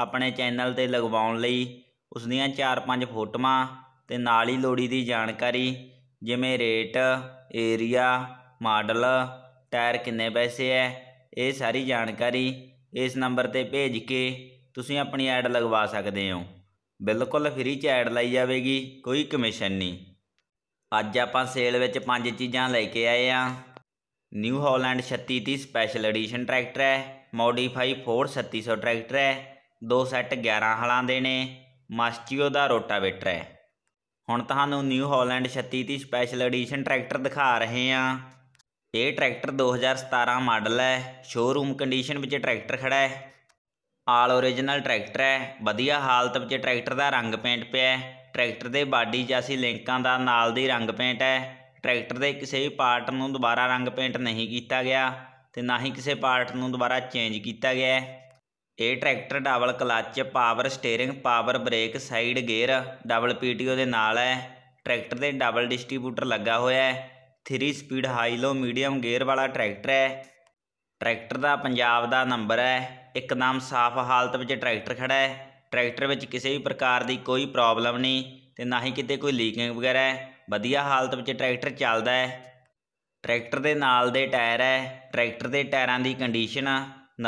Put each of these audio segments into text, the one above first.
ਆਪਣੇ ਚੈਨਲ ਤੇ ਲਗਵਾਉਣ ਲਈ ਉਸ ਦੀਆਂ 4-5 ਫੋਟੋਆਂ ਤੇ ਨਾਲ ਹੀ ਲੋੜੀ ਦੀ ਜਾਣਕਾਰੀ ਜਿਵੇਂ ਰੇਟ ਏਰੀਆ ਮਾਡਲ ਟਾਇਰ ਕਿੰਨੇ ਪੈਸੇ ਹੈ ਇਹ ਸਾਰੀ ਜਾਣਕਾਰੀ ਇਸ ਨੰਬਰ ਤੇ ਭੇਜ ਕੇ ਤੁਸੀਂ ਆਪਣੀ ਐਡ ਲਗਵਾ ਸਕਦੇ ਹੋ ਬਿਲਕੁਲ ਫ੍ਰੀ ਚ ਐਡ ਲਈ ਜਾਵੇਗੀ ਕੋਈ ਕਮਿਸ਼ਨ ਨਹੀਂ ਅੱਜ ਆਪਾਂ ਸੇਲ ਵਿੱਚ ਪੰਜ ਚੀਜ਼ਾਂ ਲੈ ਕੇ ਆਏ ਆ New Holland 3630 special edition tractor ਹੈ ਮੋਡੀਫਾਈ 3700 ਟਰੈਕਟਰ ਹੈ ਦੋ ਸੈੱਟ 11 ਹਲਾਂ ਦੇ ਨੇ ਮਾਸਟੀਓ ਦਾ ਰੋਟਾਵੇਟਰ ਹੈ ਹੁਣ ਤੁਹਾਨੂੰ New Holland 3630 special edition tractor ਦਿਖਾ ਰਹੇ ਆ ਇਹ ਟਰੈਕਟਰ 2017 ਮਾਡਲ ਹੈ ਸ਼ੋਰੂਮ ਕੰਡੀਸ਼ਨ ਵਿੱਚ ਟਰੈਕਟਰ ਖੜਾ ਹੈ ਆਲ origignal ਟਰੈਕਟਰ ਹੈ ਵਧੀਆ ਹਾਲਤ ਵਿੱਚ ਟਰੈਕਟਰ ਦਾ ਰੰਗ ਪੇਂਟ ਪਿਆ ਹੈ ਟਰੈਕਟਰ ਦੇ ਬਾਡੀ ਜਾਸੀ ਲਿੰਕਾਂ ਦਾ ਨਾਲ ਦੀ ਰੰਗ ਪੇਂਟ ਹੈ ਟਰੈਕਟਰ ਦੇ ਕਿਸੇ ਵੀ ਪਾਰਟ ਨੂੰ ਦੁਬਾਰਾ ਰੰਗ ਪੇਂਟ ਨਹੀਂ ਕੀਤਾ ਗਿਆ ਤੇ ਨਾ ਹੀ ਕਿਸੇ ਪਾਰਟ ਨੂੰ ਦੁਬਾਰਾ ਚੇਂਜ ਕੀਤਾ ਗਿਆ ਹੈ ਇਹ tractor double clutch power steering power brake side gear double PTO ਦੇ ਨਾਲ ਹੈ ਟਰੈਕਟਰ ਦੇ ਡਬਲ ਡਿਸਟ੍ਰੀਬਿਊਟਰ ਲੱਗਾ ਹੋਇਆ ਹੈ 3 speed high low medium gear ਵਾਲਾ ਟਰੈਕਟਰ ਹੈ ਟਰੈਕਟਰ ਦਾ ਪੰਜਾਬ ਦਾ ਨੰਬਰ ਹੈ ਨਾਮ ਸਾਫ਼ ਹਾਲਤ ਵਿੱਚ ਟਰੈਕਟਰ ਖੜਾ ਹੈ ਟਰੈਕਟਰ ਵਿੱਚ ਕਿਸੇ ਵੀ ਪ੍ਰਕਾਰ ਦੀ ਕੋਈ ਪ੍ਰੋਬਲਮ ਨਹੀਂ ਤੇ ਨਾ ਹੀ ਕਿਤੇ ਕੋਈ ਲੀਕਿੰਗ ਵਗੈਰਾ ਹੈ ਵਧੀਆ ਹਾਲਤ ਵਿੱਚ ਟਰੈਕਟਰ ਚੱਲਦਾ ਹੈ ਟਰੈਕਟਰ ਦੇ ਨਾਲ ਦੇ ਟਾਇਰ ਹੈ ਟਰੈਕਟਰ ਦੇ ਟਾਇਰਾਂ ਦੀ ਕੰਡੀਸ਼ਨ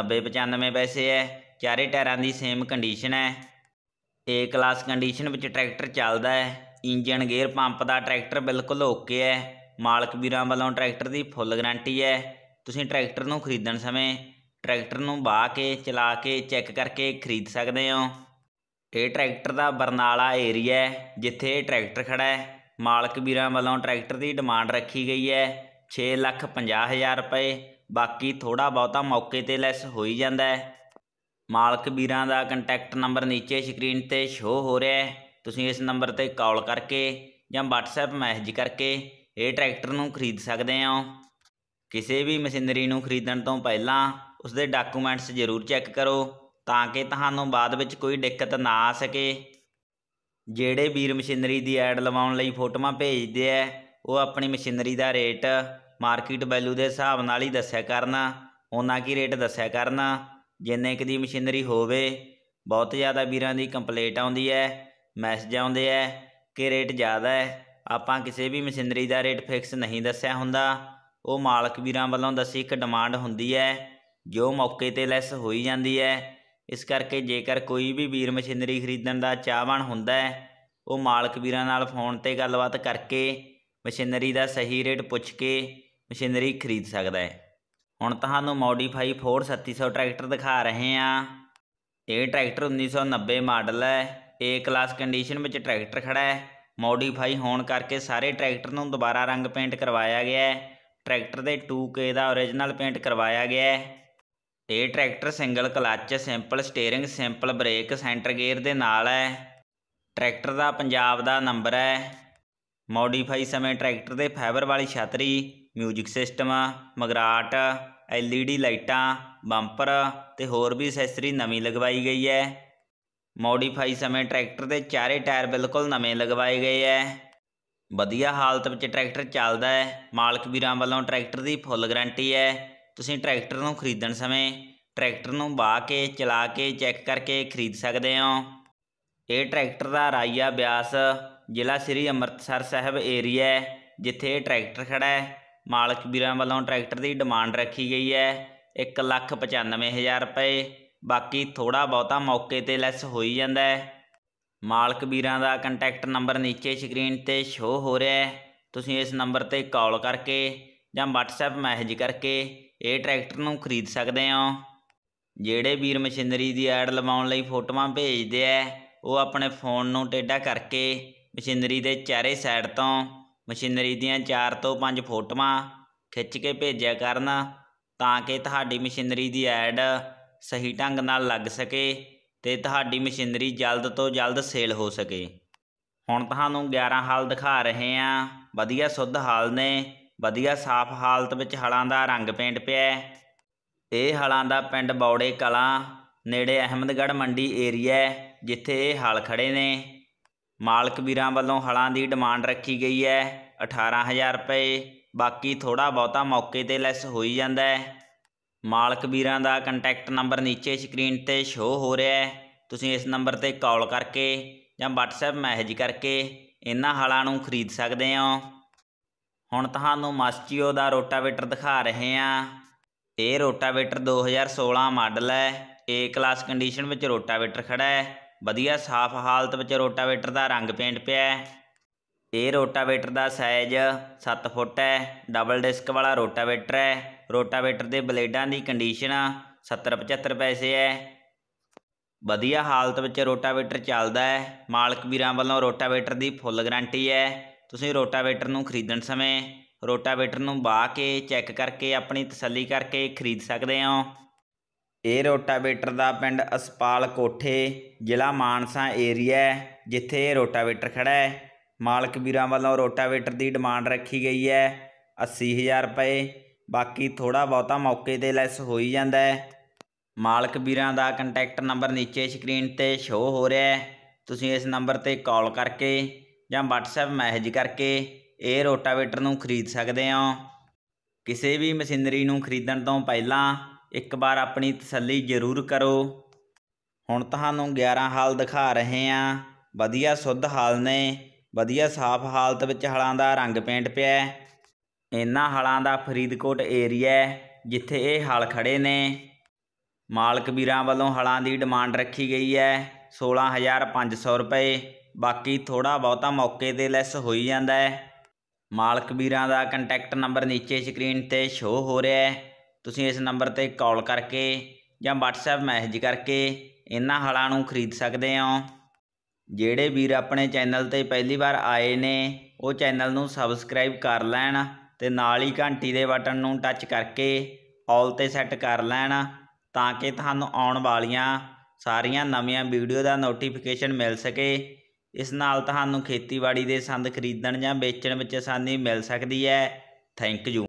90 95 ਪੈਸੇ ਹੈ ਚਾਰੇ ਟਾਇਰਾਂ ਦੀ ਸੇਮ ਕੰਡੀਸ਼ਨ ਹੈ ਏ ਕਲਾਸ ਕੰਡੀਸ਼ਨ ਵਿੱਚ ਟਰੈਕਟਰ ਚੱਲਦਾ ਹੈ ਇੰਜਨ ਗੇਅਰ ਪੰਪ ਦਾ ਟਰੈਕਟਰ ਬਿਲਕੁਲ ਓਕੇ ਹੈ ਮਾਲਕ ਵੀਰਾਂ ਵੱਲੋਂ ਟਰੈਕਟਰ ਦੀ ਫੁੱਲ ਗਾਰੰਟੀ ਹੈ ਤੁਸੀਂ ਟਰੈਕਟਰ ਨੂੰ ਖਰੀਦਣ ਸਮੇਂ ਟਰੈਕਟਰ ਨੂੰ ਬਾਹ ਕੇ ਚਲਾ ਕੇ ਚੈੱਕ ਕਰਕੇ ਖਰੀਦ ਸਕਦੇ ਹੋ ਇਹ ਟਰੈਕਟਰ ਦਾ ਬਰਨਾਲਾ ਏਰੀਆ ਹੈ ਜਿੱਥੇ ਇਹ ਟਰੈਕਟਰ ਖੜਾ ਹੈ ਮਾਲਕ ਵੀਰਾਂ ਵੱਲੋਂ ਟਰੈਕਟਰ ਦੀ ਡਿਮਾਂਡ ਰੱਖੀ ਗਈ ਹੈ 6 ਲੱਖ 50 ਹਜ਼ਾਰ ਰੁਪਏ ਬਾਕੀ ਥੋੜਾ ਬਹੁਤਾ ਮੌਕੇ ਤੇ ਲੈਸ ਹੋਈ ਜਾਂਦਾ ਹੈ ਮਾਲਕ ਵੀਰਾਂ ਦਾ ਕੰਟੈਕਟ ਨੰਬਰ ਨੀਚੇ ਸਕਰੀਨ ਤੇ ਸ਼ੋ ਹੋ ਰਿਹਾ ਹੈ ਤੁਸੀਂ ਇਸ ਨੰਬਰ ਤੇ ਕਾਲ ਕਰਕੇ ਜਾਂ WhatsApp ਮੈਸੇਜ ਕਰਕੇ ਇਹ ਟਰੈਕਟਰ ਨੂੰ ਖਰੀਦ ਸਕਦੇ ਹੋ ਕਿਸੇ ਵੀ ਮਸ਼ੀਨਰੀ ਨੂੰ ਖਰੀਦਣ ਤੋਂ ਪਹਿਲਾਂ ਉਸ ਦੇ ਡਾਕੂਮੈਂਟਸ ਜ਼ਰੂਰ ਚੈੱਕ ਕਰੋ ਤਾਂ ਕਿ ਤੁਹਾਨੂੰ ਬਾਅਦ ਵਿੱਚ ਕੋਈ ਦਿੱਕਤ ਨਾ ਆ ਸਕੇ ਜਿਹੜੇ ਵੀਰ ਮਸ਼ੀਨਰੀ ਦੀ ਐਡ ਲਵਾਉਣ ਲਈ ਫੋਟੋਆਂ ਭੇਜਦੇ ਆ ਉਹ ਆਪਣੀ ਮਸ਼ੀਨਰੀ ਦਾ ਰੇਟ ਮਾਰਕੀਟ ਵੈਲਿਊ ਦੇ ਹਿਸਾਬ ਨਾਲ ਹੀ ਦੱਸਿਆ ਕਰਨਾ ਉਹਨਾਂ ਕੀ ਰੇਟ ਦੱਸਿਆ ਕਰਨਾ ਜਿੰਨੇ ਕਦੀ ਦੀ ਮਸ਼ੀਨਰੀ ਹੋਵੇ ਬਹੁਤ ਜ਼ਿਆਦਾ ਵੀਰਾਂ ਦੀ ਕੰਪਲੇਂਟ ਆਉਂਦੀ ਹੈ ਮੈਸੇਜ ਆਉਂਦੇ ਹੈ ਕਿ ਰੇਟ ਜ਼ਿਆਦਾ ਹੈ ਆਪਾਂ ਕਿਸੇ ਵੀ ਮਸ਼ੀਨਰੀ ਦਾ ਰੇਟ ਫਿਕਸ ਨਹੀਂ ਦੱਸਿਆ ਹੁੰਦਾ ਉਹ ਮਾਲਕ ਵੀਰਾਂ ਵੱਲੋਂ ਦੱਸੀ ਇੱਕ ਡਿਮਾਂਡ ਹੁੰਦੀ ਹੈ ਜੋ ਮੌਕੇ ਤੇ ਲੈਸ ਹੋਈ ਜਾਂਦੀ ਹੈ ਇਸ ਕਰਕੇ ਜੇਕਰ ਕੋਈ ਵੀ ਵੀਰ ਮਸ਼ੀਨਰੀ ਖਰੀਦਣ ਦਾ ਚਾਹਵਾਨ ਹੁੰਦਾ ਹੈ ਉਹ ਮਾਲਕ ਵੀਰਾਂ ਨਾਲ ਫੋਨ ਤੇ ਗੱਲਬਾਤ ਕਰਕੇ ਮਸ਼ੀਨਰੀ ਦਾ ਸਹੀ ਰੇਟ ਪੁੱਛ ਕੇ ਮਸ਼ੀਨਰੀ ਖਰੀਦ ਸਕਦਾ ਹੈ ਹੁਣ ਤੁਹਾਨੂੰ ਮੋਡੀਫਾਈ 4700 ਟਰੈਕਟਰ ਦਿਖਾ ਰਹੇ ਆ ਇਹ ਟਰੈਕਟਰ 1990 ਮਾਡਲ ਹੈ ਏ ਕਲਾਸ ਕੰਡੀਸ਼ਨ ਵਿੱਚ ਟਰੈਕਟਰ ਖੜਾ ਹੈ ਮੋਡੀਫਾਈ ਹੋਣ ਕਰਕੇ ਸਾਰੇ ਟਰੈਕਟਰ ਨੂੰ ਦੁਬਾਰਾ ਰੰਗ ਪੇਂਟ ਕਰਵਾਇਆ ਗਿਆ ਹੈ ਟਰੈਕਟਰ ਦੇ 2K ਦਾ origignal ਪੇਂਟ ਕਰਵਾਇਆ ਗਿਆ ਹੈ ਇਹ tractor single clutch simple steering simple brake centre gear ਦੇ ਨਾਲ ਹੈ ਟਰੈਕਟਰ ਦਾ ਪੰਜਾਬ ਦਾ ਨੰਬਰ ਹੈ ਮੋਡੀਫਾਈ ਸਮੇਂ ਟਰੈਕਟਰ ਦੇ ਫਾਈਬਰ ਵਾਲੀ ਛਤਰੀ ਮਿਊਜ਼ਿਕ ਸਿਸਟਮ ਮਗਰਾਟ ਐਲਈਡੀ ਲਾਈਟਾਂ ਬੰਪਰ ਤੇ ਹੋਰ ਵੀ ਅਸੈਸਰੀ ਨਵੀਂ ਲਗਵਾਈ ਗਈ ਹੈ ਮੋਡੀਫਾਈ ਸਮੇਂ ਟਰੈਕਟਰ ਦੇ ਚਾਰੇ ਟਾਇਰ ਬਿਲਕੁਲ ਨਵੇਂ ਲਗਵਾਏ ਗਏ ਹੈ ਵਧੀਆ ਹਾਲਤ ਵਿੱਚ ਟਰੈਕਟਰ ਚੱਲਦਾ ਹੈ ਮਾਲਕ ਵੀਰਾਂ ਵੱਲੋਂ ਟਰੈਕਟਰ ਦੀ ਫੁੱਲ ਗਾਰੰਟੀ ਹੈ ਤੁਸੀਂ ਟਰੈਕਟਰ ਨੂੰ ਖਰੀਦਣ ਸਮੇਂ ਟਰੈਕਟਰ ਨੂੰ ਵਾਹ ਕੇ ਚਲਾ ਕੇ ਚੈੱਕ ਕਰਕੇ ਖਰੀਦ ਸਕਦੇ ਹੋ ਇਹ ਟਰੈਕਟਰ ਦਾ ਰਾਈਆ ਬਿਆਸ ਜ਼ਿਲ੍ਹਾ ਸ੍ਰੀ ਅੰਮ੍ਰਿਤਸਰ ਸਾਹਿਬ ਏਰੀਆ ਹੈ ਜਿੱਥੇ ਇਹ ਟਰੈਕਟਰ ਖੜਾ ਹੈ ਮਾਲਕ ਵੀਰਾਂ ਵੱਲੋਂ ਟਰੈਕਟਰ ਦੀ ਡਿਮਾਂਡ ਰੱਖੀ ਗਈ ਹੈ 195000 ਰੁਪਏ ਬਾਕੀ ਥੋੜਾ ਬਹੁਤਾ ਮੌਕੇ ਤੇ ਲੈਸ ਹੋਈ ਜਾਂਦਾ ਹੈ ਮਾਲਕ ਵੀਰਾਂ ਦਾ ਕੰਟੈਕਟ ਨੰਬਰ ਨੀਚੇ ਸਕਰੀਨ ਤੇ ਸ਼ੋ ਹੋ ਰਿਹਾ ਹੈ ਤੁਸੀਂ ਇਸ ਨੰਬਰ ਤੇ ਕਾਲ ਕਰਕੇ ਜਾਂ WhatsApp ਮੈਸੇਜ ਕਰਕੇ ਇਹ ਟਰੈਕਟਰ ਨੂੰ ਖਰੀਦ ਸਕਦੇ ਹੋ ਜਿਹੜੇ ਵੀਰ ਮਸ਼ੀਨਰੀ ਦੀ ਐਡ ਲਵਾਉਣ ਲਈ ਫੋਟੋਆਂ ਭੇਜਦੇ ਆ ਉਹ ਆਪਣੇ ਫੋਨ ਨੂੰ ਟੇਡਾ ਕਰਕੇ ਮਸ਼ੀਨਰੀ ਦੇ ਚਾਰੇ ਸਾਈਡ ਤੋਂ ਮਸ਼ੀਨਰੀ ਦੀਆਂ 4 ਤੋਂ 5 ਫੋਟੋਆਂ ਖਿੱਚ ਕੇ ਭੇਜਿਆ ਕਰਨ ਤਾਂ ਕਿ ਤੁਹਾਡੀ ਮਸ਼ੀਨਰੀ ਦੀ ਐਡ ਸਹੀ ਢੰਗ ਨਾਲ ਲੱਗ ਸਕੇ ਤੇ ਤੁਹਾਡੀ ਮਸ਼ੀਨਰੀ ਜਲਦ ਤੋਂ ਜਲਦ ਸੇਲ ਹੋ ਸਕੇ ਹੁਣ ਤੁਹਾਨੂੰ 11 ਹਾਲ ਦਿਖਾ ਰਹੇ ਆ ਵਧੀਆ ਸੁੱਧ ਹਾਲ ਨੇ ਵਧੀਆ ਸਾਫ਼ ਹਾਲਤ ਵਿੱਚ ਹਲਾਂ ਦਾ ਰੰਗ ਪੇਂਟ ਪਿਆ ਇਹ ਹਲਾਂ ਦਾ ਪਿੰਡ ਬੌੜੇ ਕਲਾ ਨੇੜੇ ਅਹਿਮਦਗੜ ਮੰਡੀ ਏਰੀਆ ਜਿੱਥੇ ਇਹ ਹਲ ਖੜੇ ਨੇ ਮਾਲਕ ਵੀਰਾਂ ਵੱਲੋਂ ਹਲਾਂ ਦੀ ਡਿਮਾਂਡ ਰੱਖੀ ਗਈ ਹੈ 18000 ਰੁਪਏ ਬਾਕੀ ਥੋੜਾ ਬਹੁਤਾ ਮੌਕੇ ਤੇ ਲੈਸ ਹੋਈ ਜਾਂਦਾ ਹੈ ਮਾਲਕ ਵੀਰਾਂ ਦਾ ਕੰਟੈਕਟ ਨੰਬਰ ਨੀਚੇ ਸਕਰੀਨ ਤੇ ਸ਼ੋ ਹੋ ਰਿਹਾ ਹੈ ਤੁਸੀਂ ਇਸ ਨੰਬਰ ਤੇ ਕਾਲ ਕਰਕੇ ਜਾਂ WhatsApp ਮੈਸੇਜ ਕਰਕੇ ਇਹਨਾਂ ਹਲਾਂ ਨੂੰ ਖਰੀਦ ਸਕਦੇ ਹੋ ਹੁਣ ਤੁਹਾਨੂੰ ਮਾਸਚੀਓ ਦਾ ਰੋਟਾਵੇਟਰ ਦਿਖਾ ਰਹੇ ਆ ਇਹ ਰੋਟਾਵੇਟਰ 2016 ਮਾਡਲ ਹੈ ਏ ਕਲਾਸ ਕੰਡੀਸ਼ਨ ਵਿੱਚ ਰੋਟਾਵੇਟਰ ਖੜਾ ਹੈ ਵਧੀਆ ਸਾਫ਼ ਹਾਲਤ ਵਿੱਚ ਰੋਟਾਵੇਟਰ ਦਾ ਰੰਗ ਪੇਂਟ ਪਿਆ ਹੈ ਇਹ ਰੋਟਾਵੇਟਰ ਦਾ ਸਾਈਜ਼ 7 ਫੁੱਟ ਹੈ ਡਬਲ ਡਿਸਕ ਵਾਲਾ ਰੋਟਾਵੇਟਰ ਹੈ ਰੋਟਾਵੇਟਰ ਦੇ ਬਲੇਡਾਂ ਦੀ ਕੰਡੀਸ਼ਨ 70 75 ਪੈਸੇ ਹੈ ਵਧੀਆ ਹਾਲਤ ਵਿੱਚ ਰੋਟਾਵੇਟਰ ਚੱਲਦਾ ਹੈ ਮਾਲਕ ਵੀਰਾਂ ਵੱਲੋਂ ਰੋਟਾਵੇਟਰ ਦੀ ਫੁੱਲ ਗਾਰੰਟੀ ਹੈ ਤੁਸੀਂ ਰੋਟਾਵੇਟਰ ਨੂੰ ਖਰੀਦਣ ਸਮੇਂ ਰੋਟਾਵੇਟਰ ਨੂੰ ਬਾਹ ਕੇ ਚੈੱਕ ਕਰਕੇ ਆਪਣੀ ਤਸੱਲੀ ਕਰਕੇ ਖਰੀਦ ਸਕਦੇ ਹੋ ਇਹ ਰੋਟਾਵੇਟਰ ਦਾ ਪਿੰਡ ਅਸਪਾਲ ਕੋਠੇ ਜ਼ਿਲ੍ਹਾ ਮਾਨਸਾ ਏਰੀਆ ਜਿੱਥੇ ਇਹ ਰੋਟਾਵੇਟਰ ਖੜਾ ਹੈ ਮਾਲਕ ਵੀਰਾਂ ਵੱਲੋਂ ਰੋਟਾਵੇਟਰ ਦੀ ਡਿਮਾਂਡ ਰੱਖੀ ਗਈ ਹੈ 80000 ਰੁਪਏ ਬਾਕੀ ਥੋੜਾ ਬਹੁਤਾ ਮੌਕੇ ਤੇ ਲੈਸ ਹੋਈ ਜਾਂਦਾ ਹੈ ਮਾਲਕ ਵੀਰਾਂ ਦਾ ਕੰਟੈਕਟ ਨੰਬਰ ਨੀਚੇ ਸਕਰੀਨ ਤੇ ਸ਼ੋ ਹੋ ਰਿਹਾ ਹੈ ਤੁਸੀਂ ਇਸ ਨੰਬਰ ਤੇ ਕਾਲ ਕਰਕੇ ਜਾਂ WhatsApp ਮੈਸੇਜ ਕਰਕੇ ਇਹ ਰੋਟਾਵੇਟਰ ਨੂੰ ਖਰੀਦ ਸਕਦੇ ਹੋ ਕਿਸੇ ਵੀ ਮਸ਼ੀਨਰੀ ਨੂੰ ਖਰੀਦਣ ਤੋਂ ਪਹਿਲਾਂ ਇੱਕ ਵਾਰ ਆਪਣੀ ਤਸੱਲੀ ਜ਼ਰੂਰ ਕਰੋ ਹੁਣ ਤੁਹਾਨੂੰ 11 ਹਾਲ ਦਿਖਾ ਰਹੇ ਆ ਵਧੀਆ ਸੁੱਧ ਹਾਲ ਨੇ ਵਧੀਆ ਸਾਫ਼ ਹਾਲਤ ਵਿੱਚ ਹਲਾਂ ਦਾ ਰੰਗ ਪੇਂਟ ਪਿਆ ਇਹਨਾਂ ਹਲਾਂ ਦਾ ਫਰੀਦਕੋਟ ਏਰੀਆ ਜਿੱਥੇ ਇਹ ਹਲ ਖੜੇ ਨੇ ਮਾਲਕ ਵੀਰਾਂ ਵੱਲੋਂ ਹਲਾਂ ਦੀ ਡਿਮਾਂਡ ਰੱਖੀ ਗਈ ਹੈ 16500 ਰੁਪਏ ਬਾਕੀ ਥੋੜਾ ਬਹੁਤਾ ਮੌਕੇ ਤੇ ਲੈਸ ਹੋਈ ਜਾਂਦਾ ਹੈ ਮਾਲਕ ਵੀਰਾਂ ਦਾ ਕੰਟੈਕਟ ਨੰਬਰ ਨੀਚੇ ਸਕਰੀਨ ਤੇ ਸ਼ੋ ਹੋ ਰਿਹਾ ਹੈ ਤੁਸੀਂ ਇਸ ਨੰਬਰ ਤੇ ਕਾਲ ਕਰਕੇ ਜਾਂ WhatsApp ਮੈਸੇਜ ਕਰਕੇ ਇਹਨਾਂ ਹਲਾਂ ਨੂੰ ਖਰੀਦ ਸਕਦੇ ਹੋ ਜਿਹੜੇ ਵੀਰ ਆਪਣੇ ਚੈਨਲ ਤੇ ਪਹਿਲੀ ਵਾਰ ਆਏ ਨੇ ਉਹ ਚੈਨਲ ਨੂੰ ਸਬਸਕ੍ਰਾਈਬ ਕਰ ਲੈਣ ਤੇ ਨਾਲ ਹੀ ਘੰਟੀ ਦੇ ਬਟਨ ਨੂੰ ਟੱਚ ਕਰਕੇ ਆਲ ਤੇ ਸੈੱਟ ਕਰ ਲੈਣ ਤਾਂ ਕਿ ਤੁਹਾਨੂੰ ਆਉਣ ਵਾਲੀਆਂ ਸਾਰੀਆਂ ਨਵੀਆਂ ਵੀਡੀਓ ਦਾ ਨੋਟੀਫਿਕੇਸ਼ਨ ਮਿਲ ਸਕੇ ਇਸ ਨਾਲ ਤੁਹਾਨੂੰ ਖੇਤੀਬਾੜੀ ਦੇ ਸੰਦ ਖਰੀਦਣ ਜਾਂ ਵੇਚਣ ਵਿੱਚ ਆਸਾਨੀ ਮਿਲ ਸਕਦੀ ਹੈ ਥੈਂਕ ਯੂ